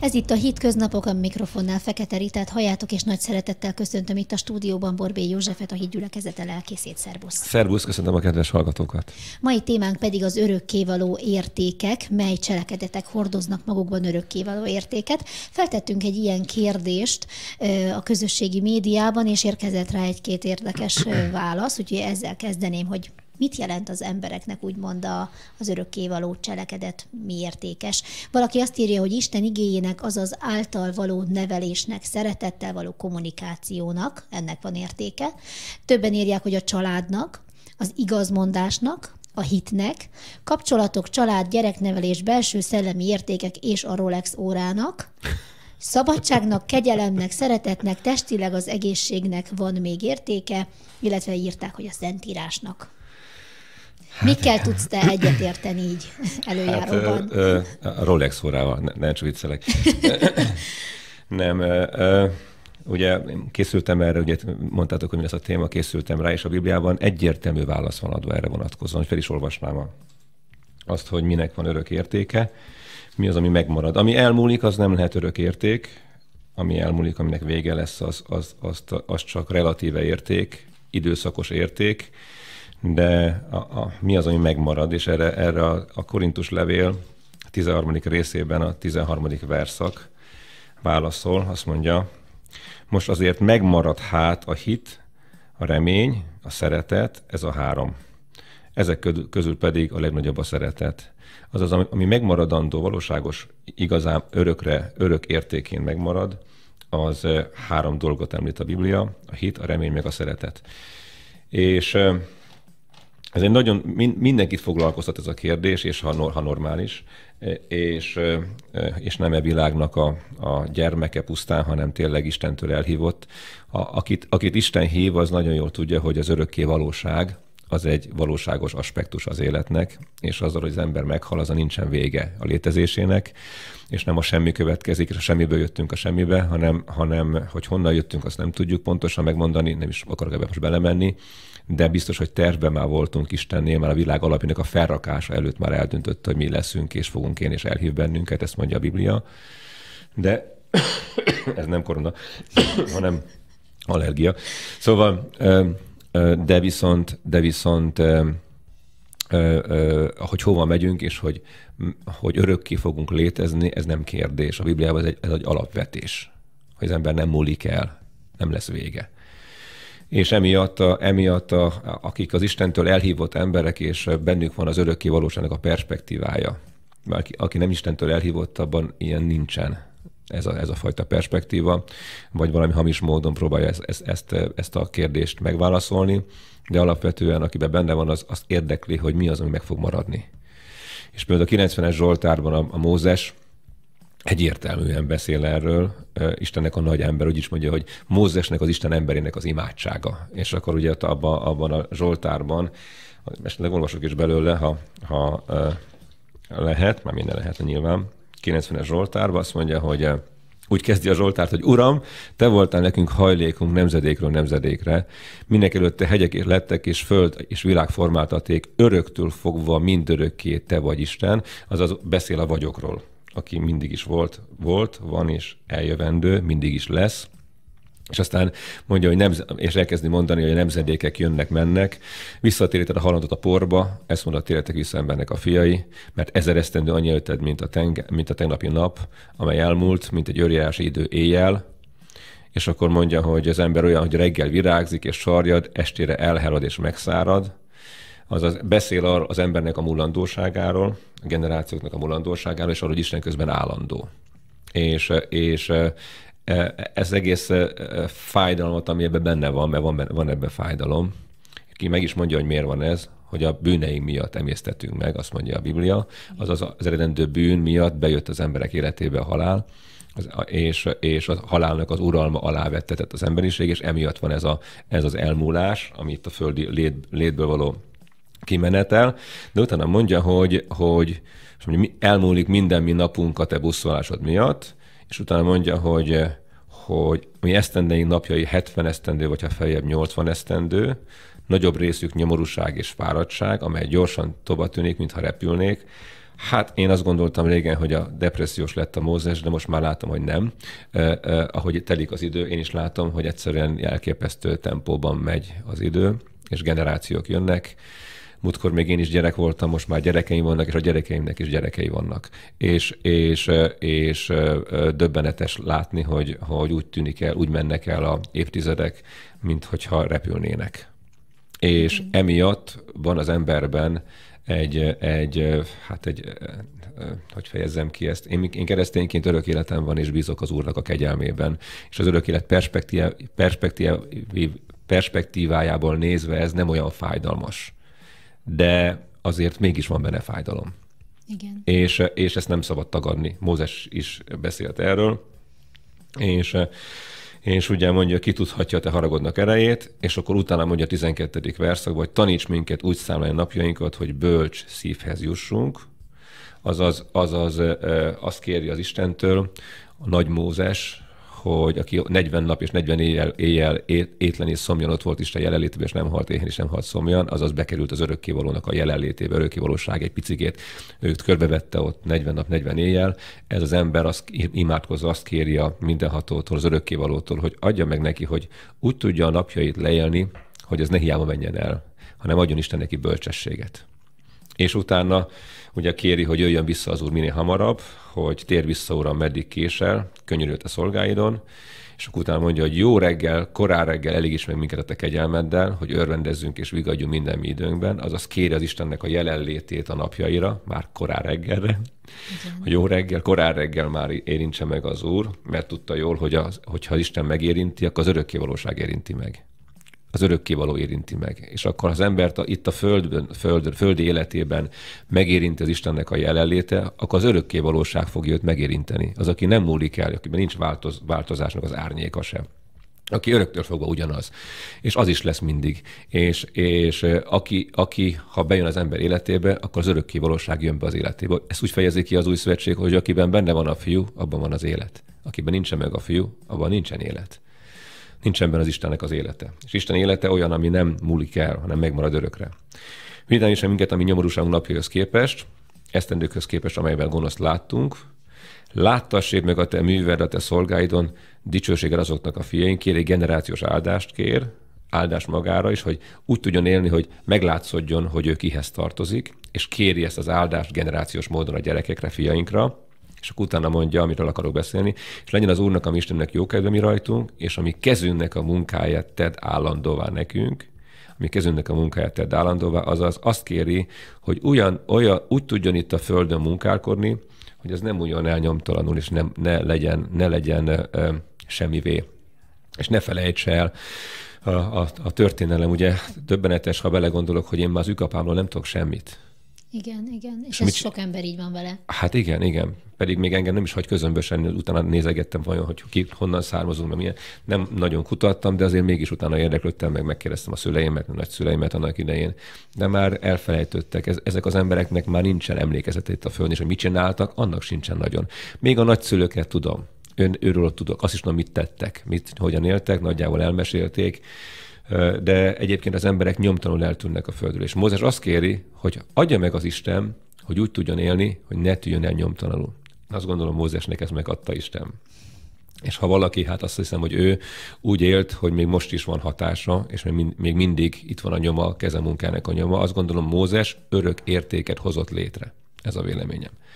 Ez itt a Hétköznapok, a mikrofonnál Fekete Ritát halljátok, és nagy szeretettel köszöntöm itt a stúdióban Borbé Józsefet, a Hídgyülekezete lelkészét. Szerbusz! Szerbusz, köszöntöm a kedves hallgatókat! Mai témánk pedig az örökkévaló értékek, mely cselekedetek hordoznak magukban örökkévaló értéket. Feltettünk egy ilyen kérdést a közösségi médiában, és érkezett rá egy-két érdekes válasz, úgyhogy ezzel kezdeném, hogy mit jelent az embereknek úgymond a, az örökkévaló cselekedet, mi értékes. Valaki azt írja, hogy Isten igényének, azaz által való nevelésnek, szeretettel való kommunikációnak, ennek van értéke. Többen írják, hogy a családnak, az igazmondásnak, a hitnek, kapcsolatok, család, gyereknevelés, belső szellemi értékek és a Rolex órának, Szabadságnak, kegyelemnek, szeretetnek, testileg az egészségnek van még értéke, illetve írták, hogy a szentírásnak. Hát, Mikkel tudsz te egyetérteni így előjáróban? Hát, ö, ö, a Rolex órával, ne, ne csak viccelek. Nem, ö, ugye készültem erre, ugye mondtátok, hogy mi lesz a téma, készültem rá, és a Bibliában egyértelmű válasz van adva erre vonatkozóan, hogy fel is olvasnám a, azt, hogy minek van örök értéke, mi az, ami megmarad. Ami elmúlik, az nem lehet örök érték, ami elmúlik, aminek vége lesz, az, az, az, az csak relatíve érték, időszakos érték, de a, a, mi az, ami megmarad, és erre, erre a, a Korintus levél 13. részében a 13. verszak válaszol, azt mondja, most azért megmarad hát a hit, a remény, a szeretet, ez a három. Ezek közül pedig a legnagyobb a szeretet. Azaz, ami megmaradandó, valóságos, igazán örökre, örök értékén megmarad, az három dolgot említ a Biblia, a hit, a remény, meg a szeretet. És ez egy nagyon, mindenkit foglalkoztat ez a kérdés, és ha, ha normális, e, és, e, e, és nem e világnak a, a gyermeke pusztán, hanem tényleg Istentől elhívott. A, akit, akit Isten hív, az nagyon jól tudja, hogy az örökké valóság, az egy valóságos aspektus az életnek, és azzal, hogy az ember meghal, az a nincsen vége a létezésének, és nem a semmi következik, és a semmiből jöttünk a semmibe, hanem, hanem hogy honnan jöttünk, azt nem tudjuk pontosan megmondani, nem is akarok ebbe most belemenni, de biztos, hogy tervben már voltunk Istennél, már a világ alapjának a felrakása előtt már eldöntött, hogy mi leszünk, és fogunk én, és elhív bennünket, ezt mondja a Biblia. De ez nem korona, hanem allergia. Szóval de viszont, de viszont hogy hova megyünk, és hogy, hogy örökké fogunk létezni, ez nem kérdés. A Bibliában ez egy, ez egy alapvetés, hogy az ember nem múlik el, nem lesz vége és emiatt, a, emiatt a, akik az Istentől elhívott emberek, és bennük van az örökké valóságnak a perspektívája. mert aki, aki nem Istentől elhívott, abban ilyen nincsen ez a, ez a fajta perspektíva, vagy valami hamis módon próbálja ezt, ezt, ezt, a kérdést megválaszolni, de alapvetően akiben benne van, az azt érdekli, hogy mi az, ami meg fog maradni. És például a 90-es Zsoltárban a, a Mózes egyértelműen beszél erről, Istennek a nagy ember, úgy is mondja, hogy Mózesnek az Isten emberének az imádsága. És akkor ugye abban, abban a Zsoltárban, esetleg olvasok is belőle, ha, ha lehet, már minden lehetne nyilván, 90-es Zsoltárba, azt mondja, hogy eh, úgy kezdi a Zsoltárt, hogy Uram, te voltál nekünk hajlékunk nemzedékről nemzedékre. Mindenek előtte hegyek lettek, és föld és világ formáltaték, öröktől fogva mindörökké te vagy Isten, azaz beszél a vagyokról aki mindig is volt, volt, van és eljövendő, mindig is lesz és aztán mondja, hogy nem, és elkezdi mondani, hogy a nemzedékek jönnek, mennek, visszatéríted a halandot a porba, ezt mondta, térjetek vissza embernek a fiai, mert ezer esztendő annyi ötted, mint a, tenge, mint a tegnapi nap, amely elmúlt, mint egy öriási idő éjjel, és akkor mondja, hogy az ember olyan, hogy reggel virágzik és sarjad, estére elherad és megszárad, azaz beszél az embernek a mulandóságáról, a generációknak a mulandóságáról, és arról, hogy Isten közben állandó és, és ez egész fájdalmat, ami ebben benne van, mert van, benne, van ebben fájdalom, ki meg is mondja, hogy miért van ez, hogy a bűneink miatt emésztetünk meg, azt mondja a Biblia, Az az eredendő bűn miatt bejött az emberek életébe a halál, és, és a halálnak az uralma alá vettetett az emberiség, és emiatt van ez, a, ez az elmúlás, amit a földi lét, létből való kimenetel, de utána mondja, hogy, hogy, és mondja, elmúlik minden mi napunk a te buszolásod miatt, és utána mondja, hogy eh, hogy mi esztendeink napjai 70 esztendő, vagy ha feljebb 80 esztendő, nagyobb részük nyomorúság és fáradtság, amely gyorsan tovább tűnik, mintha repülnék. Hát én azt gondoltam régen, hogy a depressziós lett a Mózes, de most már látom, hogy nem. Eh, eh, ahogy telik az idő, én is látom, hogy egyszerűen elképesztő tempóban megy az idő, és generációk jönnek, múltkor még én is gyerek voltam, most már gyerekeim vannak, és a gyerekeimnek is gyerekei vannak. És, és, és döbbenetes látni, hogy, hogy úgy tűnik el, úgy mennek el a évtizedek, mint hogyha repülnének. És emiatt van az emberben egy, egy hát egy, hogy fejezzem ki ezt, én, én keresztényként örök életem van, és bízok az Úrnak a kegyelmében. És az örök élet perspektív, perspektívájából nézve ez nem olyan fájdalmas de azért mégis van benne fájdalom. Igen. És, és ezt nem szabad tagadni. Mózes is beszélt erről, és, és ugye mondja, ki tudhatja a te haragodnak erejét, és akkor utána mondja a 12. verszak, hogy taníts minket úgy számolni napjainkat, hogy bölcs szívhez jussunk, azaz, azaz azt kéri az Istentől, a nagy Mózes, hogy aki 40 nap és 40 éjjel, éjjel étlen és szomjan ott volt Isten jelenlétében, és nem halt éhen, és nem halt szomjan, azaz bekerült az örökkévalónak a jelenlétébe, örökkévalóság egy picikét, őt körbevette ott 40 nap, 40 éjjel. Ez az ember azt imádkozza, azt kéri a mindenhatótól, az örökkévalótól, hogy adja meg neki, hogy úgy tudja a napjait leélni, hogy ez ne hiába menjen el, hanem adjon Isten neki bölcsességet és utána ugye kéri, hogy jöjjön vissza az úr minél hamarabb, hogy tér vissza, uram, meddig késel, könyörült a szolgáidon, és akkor utána mondja, hogy jó reggel, korán reggel elég is meg minket a te kegyelmeddel, hogy örvendezzünk és vigadjunk minden mi időnkben, azaz kéri az Istennek a jelenlétét a napjaira, már korán reggelre, Igen. hogy jó reggel, korán reggel már érintse meg az Úr, mert tudta jól, hogy az, hogyha az Isten megérinti, akkor az örökké valóság érinti meg az örökkévaló érinti meg. És akkor az embert a, itt a földön, föld, földi életében megérinti az Istennek a jelenléte, akkor az örökkévalóság fogja őt megérinteni. Az, aki nem múlik el, akiben nincs változ, változásnak az árnyéka sem aki öröktől fogva ugyanaz. És az is lesz mindig. És, és aki, aki, ha bejön az ember életébe, akkor az örökké valóság jön be az életébe. Ezt úgy fejezi ki az új szövetség, hogy akiben benne van a fiú, abban van az élet. Akiben nincsen meg a fiú, abban nincsen élet nincs ebben az Istennek az élete. És Isten élete olyan, ami nem múlik el, hanem megmarad örökre. Minden is minket, ami nyomorúságunk napjaihoz képest, esztendőkhöz képest, amelyben gonoszt láttunk, láttassék meg a te műved, a te szolgáidon, dicsőséggel azoknak a fiaink, kér egy generációs áldást kér, áldás magára is, hogy úgy tudjon élni, hogy meglátszódjon, hogy ő kihez tartozik, és kéri ezt az áldást generációs módon a gyerekekre, fiainkra, és akkor utána mondja, amiről akarok beszélni, és legyen az Úrnak, a mi Istennek jó kedve mi rajtunk, és ami kezünknek a munkáját tedd állandóvá nekünk, ami kezünknek a munkáját tedd állandóvá, azaz azt kéri, hogy ugyan, olyan, úgy tudjon itt a Földön munkálkodni, hogy ez nem ugyan elnyomtalanul, nyomtalanul, és nem, ne legyen, ne legyen ö, semmivé. És ne felejts el, a, a, a történelem ugye döbbenetes, ha belegondolok, hogy én már az ükapámról nem tudok semmit igen, igen. És, és ez mit... sok ember így van vele. Hát igen, igen. Pedig még engem nem is hagy közömbösen, utána nézegettem vajon, hogy ki, honnan származunk, mert milyen. Nem nagyon kutattam, de azért mégis utána érdeklődtem, meg megkérdeztem a szüleimet, a nagyszüleimet annak idején. De már elfelejtöttek. Ez, ezek az embereknek már nincsen emlékezete itt a földön, és hogy mit csináltak, annak sincsen nagyon. Még a nagyszülőket tudom. Ön, őről tudok. Azt is tudom, mit tettek, mit, hogyan éltek, nagyjából elmesélték de egyébként az emberek nyomtalanul eltűnnek a földről. És Mózes azt kéri, hogy adja meg az Isten, hogy úgy tudjon élni, hogy ne tűjön el nyomtalanul. Azt gondolom Mózesnek ez megadta Isten. És ha valaki, hát azt hiszem, hogy ő úgy élt, hogy még most is van hatása, és még mindig itt van a nyoma, a kezemunkának a nyoma, azt gondolom Mózes örök értéket hozott létre. Ez a véleményem.